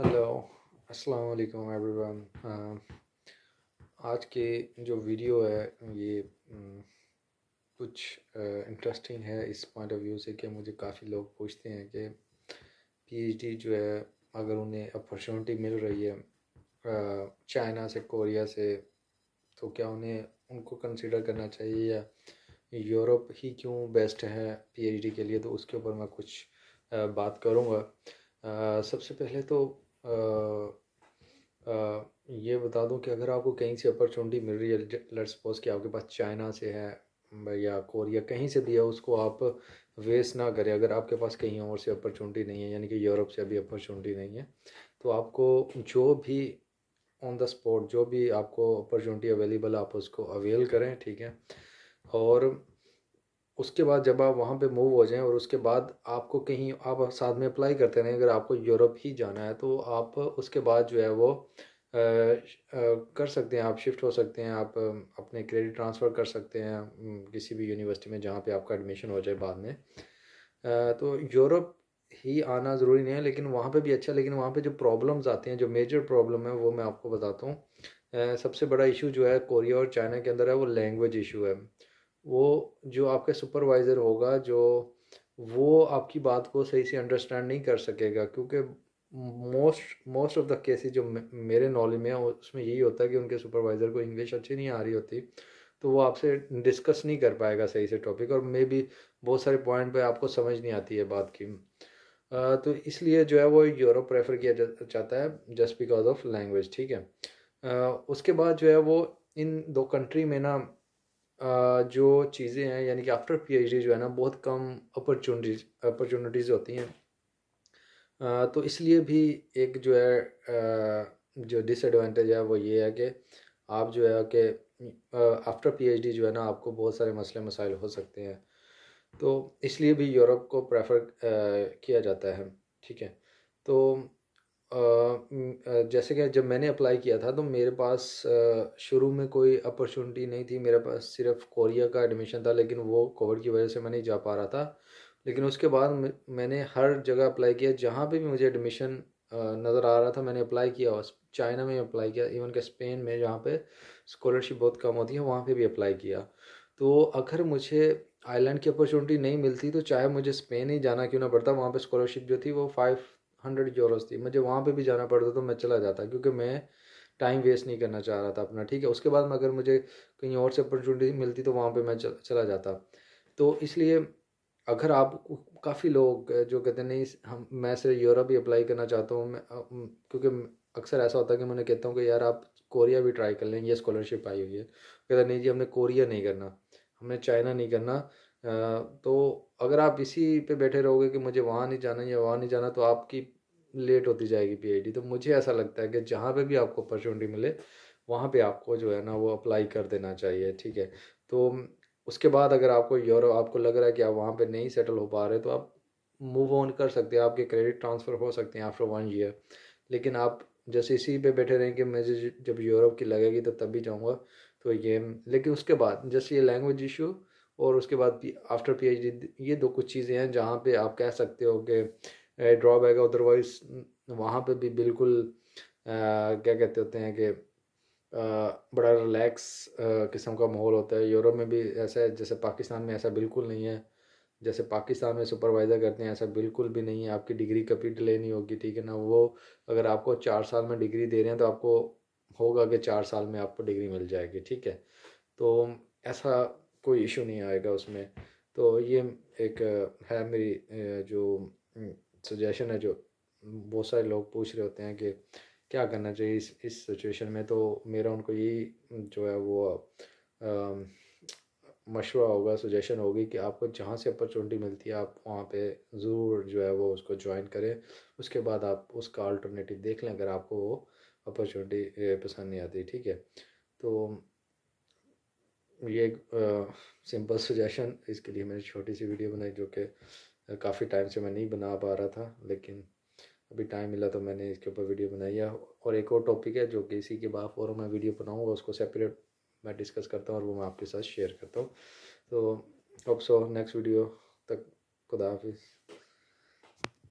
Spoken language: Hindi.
हेलो अस्सलाम वालेकुम एवरीवन आज के जो वीडियो है ये um, कुछ इंटरेस्टिंग uh, है इस पॉइंट ऑफ व्यू से कि मुझे काफ़ी लोग पूछते हैं कि पीएचडी जो है अगर उन्हें अपॉर्चुनिटी मिल रही है चाइना uh, से कोरिया से तो क्या उन्हें उनको कंसिडर करना चाहिए या यूरोप ही क्यों बेस्ट है पीएचडी के लिए तो उसके ऊपर मैं कुछ uh, बात करूँगा सबसे पहले तो आ, ये बता दूं कि अगर आपको कहीं से अपॉर्चुनिटी मिल रही है लेट्स सपोज कि आपके पास चाइना से है या कोरिया कहीं से दिया उसको आप वेस्ट ना करें अगर आपके पास कहीं और से अपॉर्चुनिटी नहीं है यानी कि यूरोप से अभी अपॉर्चुनिटी नहीं है तो आपको जो भी ऑन द स्पॉट जो भी आपको अपॉर्चुनिटी अवेलेबल आप उसको अवेल करें ठीक है और उसके बाद जब आप वहाँ पे मूव हो जाएं और उसके बाद आपको कहीं आप साथ में अप्लाई करते रहें अगर आपको यूरोप ही जाना है तो आप उसके बाद जो है वो आ, आ, कर सकते हैं आप शिफ्ट हो सकते हैं आप अपने क्रेडिट ट्रांसफ़र कर सकते हैं किसी भी यूनिवर्सिटी में जहाँ पे आपका एडमिशन हो जाए बाद में आ, तो यूरोप ही आना ज़रूरी नहीं है लेकिन वहाँ पे भी अच्छा लेकिन वहाँ पे जो प्रॉब्लम्स आते हैं जो मेजर प्रॉब्लम है वो मैं आपको बताता हूँ सबसे बड़ा इशू जो है कोरिया और चाइना के अंदर है वो लैंग्वेज इशू है वो जो आपके सुपरवाइज़र होगा जो वो आपकी बात को सही से अंडरस्टैंड नहीं कर सकेगा क्योंकि most most of the cases जो मेरे नॉलेज में उसमें यही होता है कि उनके सुपरवाइज़र को इंग्लिश अच्छी नहीं आ रही होती तो वो आपसे डिस्कस नहीं कर पाएगा सही से टॉपिक और मे बी बहुत सारे पॉइंट पे आपको समझ नहीं आती है बात की तो इसलिए जो है वो यूरोप प्रेफर किया जाता है जस्ट बिकॉज ऑफ लैंग्वेज ठीक है उसके बाद जो है वो इन दो कंट्री में ना जो चीज़ें हैं यानी कि आफ्टर पीएचडी जो है ना बहुत कम अपॉर्चुनिटीज अपॉर्चुनिटीज़ होती हैं तो इसलिए भी एक जो है जो डिसएडवांटेज है वो ये है कि आप जो है कि आफ्टर पीएचडी जो है ना आपको बहुत सारे मसले मसाइल हो सकते हैं तो इसलिए भी यूरोप को प्रेफर किया जाता है ठीक है तो जैसे कि जब मैंने अप्लाई किया था तो मेरे पास शुरू में कोई अपॉर्चुनिटी नहीं थी मेरे पास सिर्फ कोरिया का एडमिशन था लेकिन वो कोविड की वजह से मैं नहीं जा पा रहा था लेकिन उसके बाद मैंने हर जगह अप्लाई किया जहाँ पे भी मुझे एडमिशन नज़र आ रहा था मैंने अप्लाई किया और चाइना में अप्लाई किया इवन के स्पेन में जहाँ पे स्कॉलरशिप बहुत कम होती है वहाँ पे भी अप्लाई किया तो अगर मुझे आइलैंड की अपॉर्चुनिटी नहीं मिलती तो चाहे मुझे स्पेन ही जाना क्यों ना पड़ता वहाँ पे स्कॉलरशिप जो थी वो फाइव हंड्रेड यूरोस थी मुझे वहाँ पे भी जाना पड़ता तो मैं चला जाता क्योंकि मैं टाइम वेस्ट नहीं करना चाह रहा था अपना ठीक है उसके बाद में अगर मुझे कहीं और से अपॉर्चुनिटी मिलती तो वहाँ पर मैं चला जाता तो इसलिए अगर आप काफ़ी लोग जो कहते हैं नहीं हम मैं सिर्फ यूरोप ही अप्लाई करना चाहता हूँ मैं क्योंकि अक्सर ऐसा होता है कि मैं कहता हूँ कि यार आप कोरिया भी ट्राई कर लें ये स्कॉलरशिप आई हुई है कहता नहीं जी हमने कोरिया नहीं करना हमने चाइना नहीं करना तो अगर आप इसी पे बैठे रहोगे कि मुझे वहाँ नहीं जाना या वहाँ नहीं जाना तो आपकी लेट होती जाएगी पीएचडी तो मुझे ऐसा लगता है कि जहाँ पे भी आपको अपॉर्चुनिटी मिले वहाँ पे आपको जो है ना वो अप्लाई कर देना चाहिए ठीक है तो उसके बाद अगर आपको यूरो आपको लग रहा है कि आप वहाँ पर नहीं सेटल हो पा रहे तो आप मूव ऑन कर सकते हैं आपके क्रेडिट ट्रांसफ़र हो सकते हैं आफ्टर वन ईयर लेकिन आप जैसे इसी पे बैठे रहें कि मुझे जब यूरोप की लगेगी तो तब भी जाऊँगा तो ये लेकिन उसके बाद जैसे ये लैंग्वेज इशू और उसके बाद आफ्टर पीएचडी ये दो कुछ चीज़ें हैं जहाँ पे आप कह सकते हो कि ड्रॉबैक है अदरवाइज वहाँ पे भी बिल्कुल आ, क्या कहते होते हैं कि बड़ा रिलैक्स किस्म का माहौल होता है यूरोप में भी ऐसा है जैसे पाकिस्तान में ऐसा बिल्कुल नहीं है जैसे पाकिस्तान में सुपरवाइज़र करते हैं ऐसा बिल्कुल भी नहीं है आपकी डिग्री कभी डिले नहीं होगी ठीक है ना वो अगर आपको चार साल में डिग्री दे रहे हैं तो आपको होगा कि चार साल में आपको डिग्री मिल जाएगी ठीक है तो ऐसा कोई इशू नहीं आएगा उसमें तो ये एक है मेरी जो सजेशन है जो बहुत सारे लोग पूछ रहे होते हैं कि क्या करना चाहिए इस इस सिचुएशन में तो मेरा उनको यही जो है वो मशवरा होगा सजेशन होगी कि आपको जहाँ से अपॉर्चुनिटी मिलती है आप वहाँ पे ज़रूर जो है वो उसको ज्वाइन करें उसके बाद आप उसका अल्टरनेटिव देख लें अगर आपको वो अपॉर्चुनिटी पसंद नहीं आती ठीक है तो ये एक सिंपल सजेशन इसके लिए मैंने छोटी सी वीडियो बनाई जो कि काफ़ी टाइम से मैं नहीं बना पा रहा था लेकिन अभी टाइम मिला तो मैंने इसके ऊपर वीडियो बनाई है और एक और टॉपिक है जो कि इसी के बाद और मैं वीडियो बनाऊँगा उसको सेपरेट मैं डिस्कस करता हूँ और वो मैं आपके साथ शेयर करता हूँ तो अब सो नेक्स्ट वीडियो तक खुदा हाफिज़